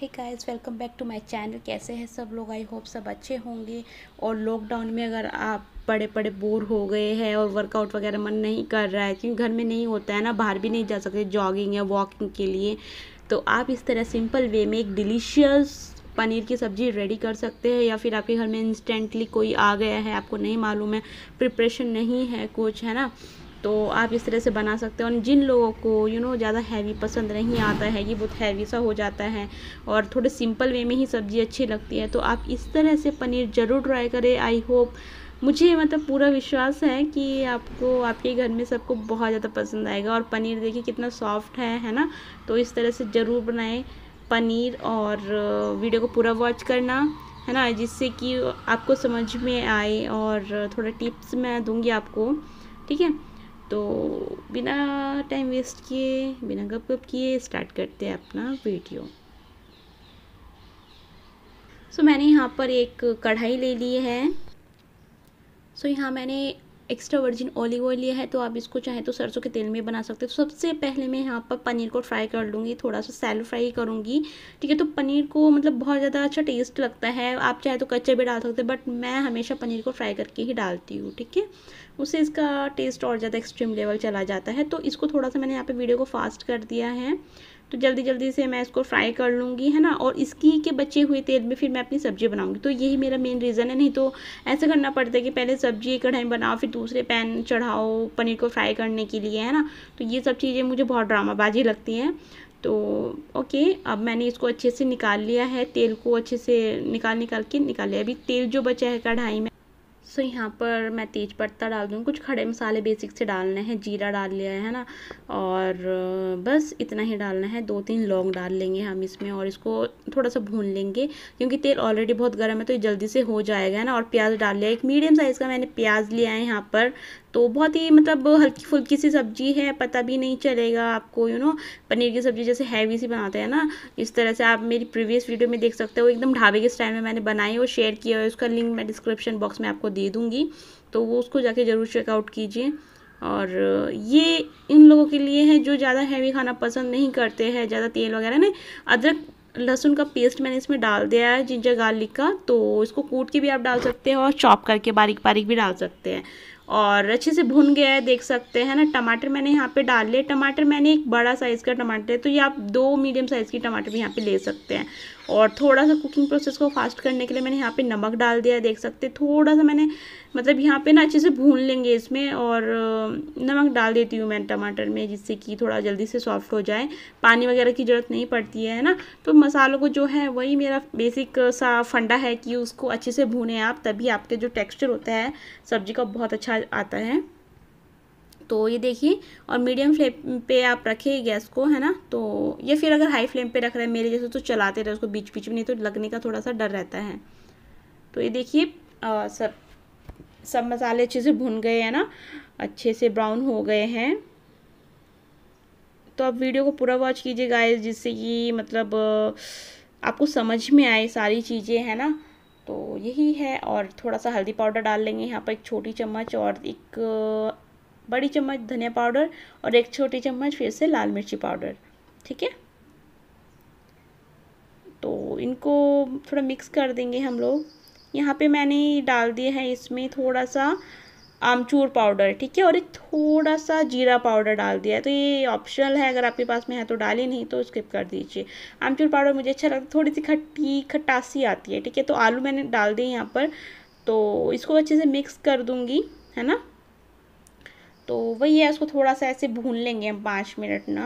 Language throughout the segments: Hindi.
hey guys welcome back to my channel कैसे हैं सब लोग आई होप सब अच्छे होंगे और लॉकडाउन में अगर आप बड़े बड़े बोर हो गए हैं और वर्कआउट वगैरह मन नहीं कर रहा है क्योंकि घर में नहीं होता है ना बाहर भी नहीं जा सकते जॉगिंग या वॉकिंग के लिए तो आप इस तरह सिंपल वे में एक डिलीशियस पनीर की सब्ज़ी रेडी कर सकते हैं या फिर आपके घर में इंस्टेंटली कोई आ गया है आपको नहीं मालूम है प्रिपरेशन नहीं है कुछ है ना तो आप इस तरह से बना सकते हो और जिन लोगों को यू नो ज़्यादा हैवी पसंद नहीं आता है ये बहुत हैवी सा हो जाता है और थोड़े सिंपल वे में ही सब्ज़ी अच्छी लगती है तो आप इस तरह से पनीर ज़रूर ट्राई करें आई होप मुझे मतलब पूरा विश्वास है कि आपको आपके घर में सबको बहुत ज़्यादा पसंद आएगा और पनीर देखिए कितना सॉफ्ट है है ना तो इस तरह से ज़रूर बनाएं पनीर और वीडियो को पूरा वॉच करना है ना जिससे कि आपको समझ में आए और थोड़ा टिप्स मैं दूँगी आपको ठीक है तो बिना टाइम वेस्ट किए बिना गप गप किए स्टार्ट करते हैं अपना वीडियो सो so, मैंने यहाँ पर एक कढ़ाई ले ली है सो so, यहाँ मैंने एक्स्ट्रा वर्जिन ऑलिव ऑयल लिया है तो आप इसको चाहे तो सरसों के तेल में बना सकते हो तो सबसे पहले मैं यहाँ पर पनीर को फ्राई कर लूँगी थोड़ा सा सैलो फ्राई करूँगी ठीक है तो पनीर को मतलब बहुत ज़्यादा अच्छा टेस्ट लगता है आप चाहे तो कच्चे भी डाल सकते हैं बट मैं हमेशा पनीर को फ्राई करके ही डालती हूँ ठीक है उससे इसका टेस्ट और ज़्यादा एक्सट्रीम लेवल चला जाता है तो इसको थोड़ा सा मैंने यहाँ पर वीडियो को फास्ट कर दिया है तो जल्दी जल्दी से मैं इसको फ्राई कर लूँगी है ना और इसकी के बचे हुए तेल में फिर मैं अपनी सब्ज़ी बनाऊँगी तो यही मेरा मेन रीज़न है नहीं तो ऐसा करना पड़ता है कि पहले सब्ज़ी कढ़ाई में बनाओ फिर दूसरे पैन चढ़ाओ पनीर को फ्राई करने के लिए है ना तो ये सब चीज़ें मुझे बहुत ड्रामाबाजी लगती हैं तो ओके अब मैंने इसको अच्छे से निकाल लिया है तेल को अच्छे से निकाल निकाल के निकाल लिया अभी तेल जो बचा है कढ़ाई में सो यहाँ पर मैं तेज पत्ता डाल दूँ कुछ खड़े मसाले बेसिक से डालने हैं जीरा डाल लिया है ना और बस इतना ही डालना है दो तीन लौंग डाल लेंगे हम इसमें और इसको थोड़ा सा भून लेंगे क्योंकि तेल ऑलरेडी बहुत गर्म है तो ये जल्दी से हो जाएगा है ना और प्याज डाल लिया एक मीडियम साइज़ का मैंने प्याज लिया है यहाँ पर तो बहुत ही मतलब हल्की फुल्की सी सब्जी है पता भी नहीं चलेगा आपको यू नो पनीर की सब्ज़ी जैसे हैवी सी बनाते हैं ना इस तरह से आप मेरी प्रीवियस वीडियो में देख सकते हो एकदम ढाबे के स्टाइल में मैंने बनाई और शेयर किया है उसका लिंक मैं डिस्क्रिप्शन बॉक्स में आपको दे दूँगी तो वो उसको जाके ज़रूर चेकआउट कीजिए और ये इन लोगों के लिए है जो ज़्यादा हैवी खाना पसंद नहीं करते हैं ज़्यादा तेल वगैरह ना अदरक लहसुन का पेस्ट मैंने इसमें डाल दिया है जिंजर गार्लिक का तो इसको कूट के भी आप डाल सकते हैं और चॉप करके बारीक बारीक भी डाल सकते हैं और अच्छे से भुन गया है देख सकते हैं ना टमाटर मैंने यहाँ पे डाल लिए टमाटर मैंने एक बड़ा साइज़ का टमाटर है तो ये आप दो मीडियम साइज़ की टमाटर भी यहाँ पे ले सकते हैं और थोड़ा सा कुकिंग प्रोसेस को फास्ट करने के लिए मैंने यहाँ पे नमक डाल दिया देख सकते थोड़ा सा मैंने मतलब यहाँ पे ना अच्छे से भून लेंगे इसमें और नमक डाल देती हूँ मैं टमाटर में जिससे कि थोड़ा जल्दी से सॉफ्ट हो जाए पानी वगैरह की ज़रूरत नहीं पड़ती है ना तो मसालों को जो है वही मेरा बेसिक सा फंडा है कि उसको अच्छे से भूने आप तभी आपके जो टेक्स्चर होता है सब्ज़ी का बहुत अच्छा आता है तो ये देखिए और मीडियम फ्लेम पे आप रखें गैस को है ना तो या फिर अगर हाई फ्लेम पे रख रहे हैं मेरे जैसे तो चलाते रहे उसको बीच बीच में नहीं तो लगने का थोड़ा सा डर रहता है तो ये देखिए सब सब मसाले अच्छे से भुन गए हैं ना अच्छे से ब्राउन हो गए हैं तो आप वीडियो को पूरा वॉच कीजिए गाइस जिससे कि मतलब आपको समझ में आए सारी चीज़ें है ना तो यही है और थोड़ा सा हल्दी पाउडर डाल लेंगे यहाँ पर एक छोटी चम्मच और एक बड़ी चम्मच धनिया पाउडर और एक छोटी चम्मच फिर से लाल मिर्ची पाउडर ठीक है तो इनको थोड़ा मिक्स कर देंगे हम लोग यहाँ पे मैंने डाल दिया है इसमें थोड़ा सा आमचूर पाउडर ठीक है और एक थोड़ा सा जीरा पाउडर डाल दिया है तो ये ऑप्शनल है अगर आपके पास में है तो डाली नहीं तो स्किप कर दीजिए आमचूर पाउडर मुझे अच्छा लगता है थोड़ी सी खट्टी खटासी आती है ठीक है तो आलू मैंने डाल दिए यहाँ पर तो इसको अच्छे से मिक्स कर दूँगी है ना तो वही है उसको थोड़ा सा ऐसे भून लेंगे हम पाँच मिनट ना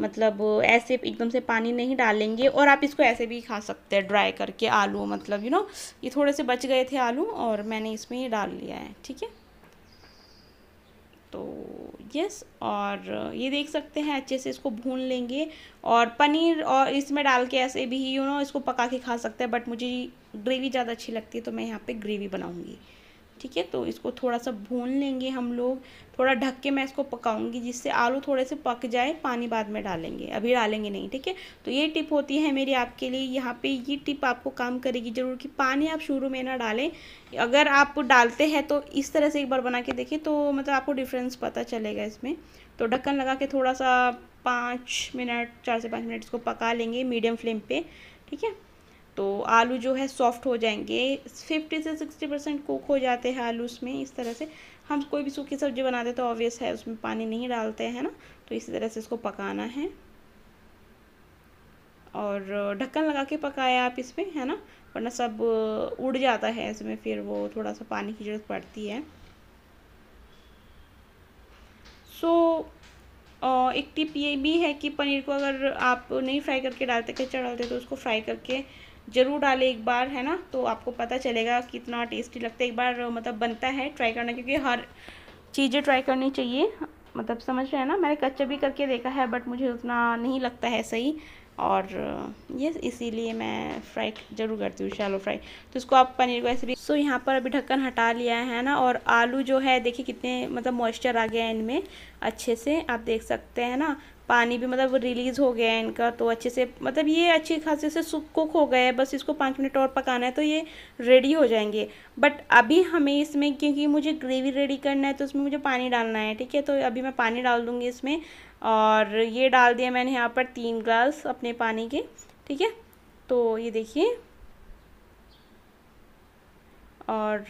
मतलब ऐसे एकदम से पानी नहीं डालेंगे और आप इसको ऐसे भी खा सकते हैं ड्राई करके आलू मतलब यू नो ये थोड़े से बच गए थे आलू और मैंने इसमें डाल लिया है ठीक है तो यस और ये देख सकते हैं अच्छे से इसको भून लेंगे और पनीर और इसमें डाल के ऐसे भी यू नो इसको पका के खा सकते हैं बट मुझे ग्रेवी ज़्यादा अच्छी लगती है तो मैं यहाँ पर ग्रेवी बनाऊँगी ठीक है तो इसको थोड़ा सा भून लेंगे हम लोग थोड़ा ढक के मैं इसको पकाऊंगी जिससे आलू थोड़े से पक जाए पानी बाद में डालेंगे अभी डालेंगे नहीं ठीक है तो ये टिप होती है मेरी आपके लिए यहाँ पे ये टिप आपको काम करेगी ज़रूर कि पानी आप शुरू में ना डालें अगर आप डालते हैं तो इस तरह से एक बार बना के देखें तो मतलब आपको डिफरेंस पता चलेगा इसमें तो ढक्कन लगा के थोड़ा सा पाँच मिनट चार से पाँच मिनट इसको पका लेंगे मीडियम फ्लेम पर ठीक है तो आलू जो है सॉफ्ट हो जाएंगे फिफ्टी से सिक्सटी परसेंट कुक हो जाते हैं आलू उसमें इस तरह से हम कोई भी सूखी सब्ज़ी बनाते तो ऑब्वियस है उसमें पानी नहीं डालते हैं ना तो इसी तरह से इसको पकाना है और ढक्कन लगा के पकाया आप इसमें है ना वरना सब उड़ जाता है इसमें फिर वो थोड़ा सा पानी की जरूरत पड़ती है सो so, एक टिप ये भी है कि पनीर को अगर आप नहीं फ्राई करके डालते कच्चा डालते तो उसको फ्राई करके ज़रूर डालें एक बार है ना तो आपको पता चलेगा कितना टेस्टी लगता है एक बार मतलब बनता है ट्राई करना क्योंकि हर चीज़ें ट्राई करनी चाहिए मतलब समझ रहे हैं ना मैंने कच्चा भी करके देखा है बट मुझे उतना नहीं लगता है सही और ये इसीलिए मैं फ्राई जरूर करती हूँ शैलो फ्राई तो इसको आप पनीर को ऐसे भी सो so, यहाँ पर अभी ढक्कन हटा लिया है ना और आलू जो है देखिए कितने मतलब मॉइस्चर आ गया है इनमें अच्छे से आप देख सकते हैं ना पानी भी मतलब रिलीज़ हो गया है इनका तो अच्छे से मतलब ये अच्छी खासी से सुप कुक हो गया है बस इसको पाँच मिनट और पकाना है तो ये रेडी हो जाएंगे बट अभी हमें इसमें क्योंकि मुझे ग्रेवी रेडी करना है तो उसमें मुझे पानी डालना है ठीक है तो अभी मैं पानी डाल दूँगी इसमें और ये डाल दिया मैंने यहाँ पर तीन ग्लास अपने पानी के ठीक है तो ये देखिए और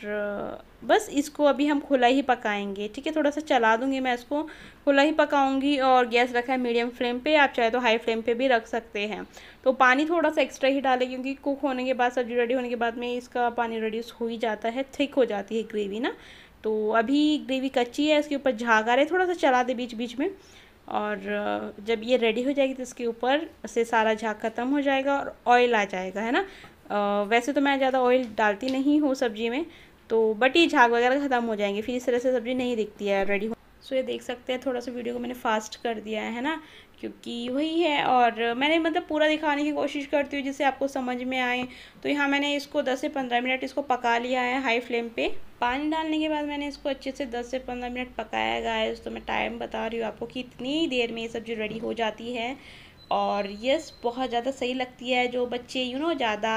बस इसको अभी हम खुला ही पकाएंगे ठीक है थोड़ा सा चला दूंगी मैं इसको खुला ही पकाऊंगी और गैस रखा है मीडियम फ्लेम पे आप चाहे तो हाई फ्लेम पे भी रख सकते हैं तो पानी थोड़ा सा एक्स्ट्रा ही डालें क्योंकि कुक होने के बाद सब्जी रेडी होने के बाद में इसका पानी रेड्यूस हो ही जाता है थिक हो जाती है ग्रेवी ना तो अभी ग्रेवी कच्ची है इसके ऊपर झाग आ रहे है थोड़ा सा चला दे बीच बीच में और जब ये रेडी हो जाएगी तो इसके ऊपर से सारा झाग ख़त्म हो जाएगा और ऑयल आ जाएगा है ना वैसे तो मैं ज़्यादा ऑयल डालती नहीं हूँ सब्ज़ी में तो बट ये झाग वगैरह ख़त्म हो जाएंगे फिर इस तरह से सब्ज़ी नहीं दिखती है रेडी हो सो ये देख सकते हैं थोड़ा सा वीडियो को मैंने फास्ट कर दिया है ना क्योंकि वही है और मैंने मतलब पूरा दिखाने की कोशिश करती हूँ जिससे आपको समझ में आए तो यहाँ मैंने इसको 10 से 15 मिनट इसको पका लिया है हाई फ्लेम पे पानी डालने के बाद मैंने इसको अच्छे से 10 से 15 मिनट पकाया है तो मैं टाइम बता रही हूँ आपको कि इतनी देर में ये सब्ज़ी रेडी हो जाती है और यस बहुत ज़्यादा सही लगती है जो बच्चे यू नो ज़्यादा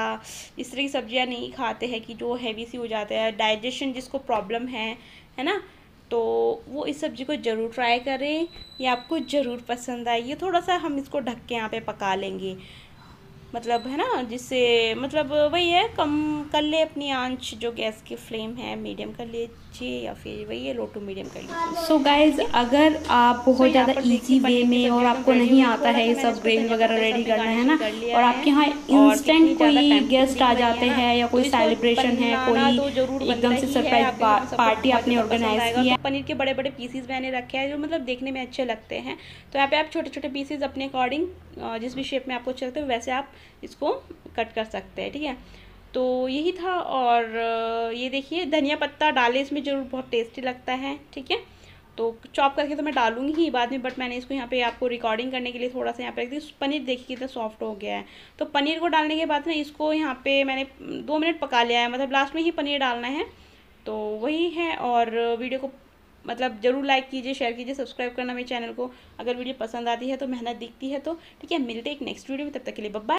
इस तरह की सब्ज़ियाँ नहीं खाते हैं कि जो हैवी सी हो जाता है डाइजेशन जिसको प्रॉब्लम है है ना तो वो इस सब्ज़ी को ज़रूर ट्राई करें ये आपको ज़रूर पसंद आए ये थोड़ा सा हम इसको ढक के यहाँ पे पका लेंगे मतलब है ना जिससे मतलब वही है कम कर ले अपनी आंच जो गैस की फ्लेम है मीडियम कर लीजिए या फिर वही है लो टू मीडियम कर लीजिए सो गाइज अगर आप बहुत so, ज़्यादा इजी वे में और आपको नहीं आता है ये तो सब ग्रेवी वगैरह रेडी करना है ना और आपके यहाँ इंस्टेंट कोई गेस्ट आ जाते हैं या कोई तो सेलिब्रेशन है कोई तो एकदम से सरप्राइज पार्टी आपने ऑर्गेनाइज किया पनीर के बड़े बड़े पीसीज मैंने रखे हैं जो मतलब देखने में अच्छे लगते हैं तो यहाँ पे आप छोटे छोटे पीसीज अपने अकॉर्डिंग जिस भी शेप में आपको अच्छे लगते हैं वैसे आप इसको कट कर सकते हैं ठीक है तो यही था और ये देखिए धनिया पत्ता डाले इसमें जरूर बहुत टेस्टी लगता है ठीक है तो चॉप करके तो मैं डालूंगी ही बाद में बट मैंने इसको यहाँ पे आपको रिकॉर्डिंग करने के लिए थोड़ा सा यहाँ पे रख दी पनीर देखिए कितना सॉफ्ट हो गया है तो पनीर को डालने के बाद ना इसको यहाँ पे मैंने दो मिनट पका लिया है मतलब लास्ट में ही पनीर डालना है तो वही है और वीडियो को मतलब ज़रूर लाइक कीजिए शेयर कीजिए सब्सक्राइब करना मेरे चैनल को अगर वीडियो पसंद आती है तो मेहनत दिखती है तो ठीक है मिलते एक नेक्स्ट वीडियो में तब तक के लिए बब्बा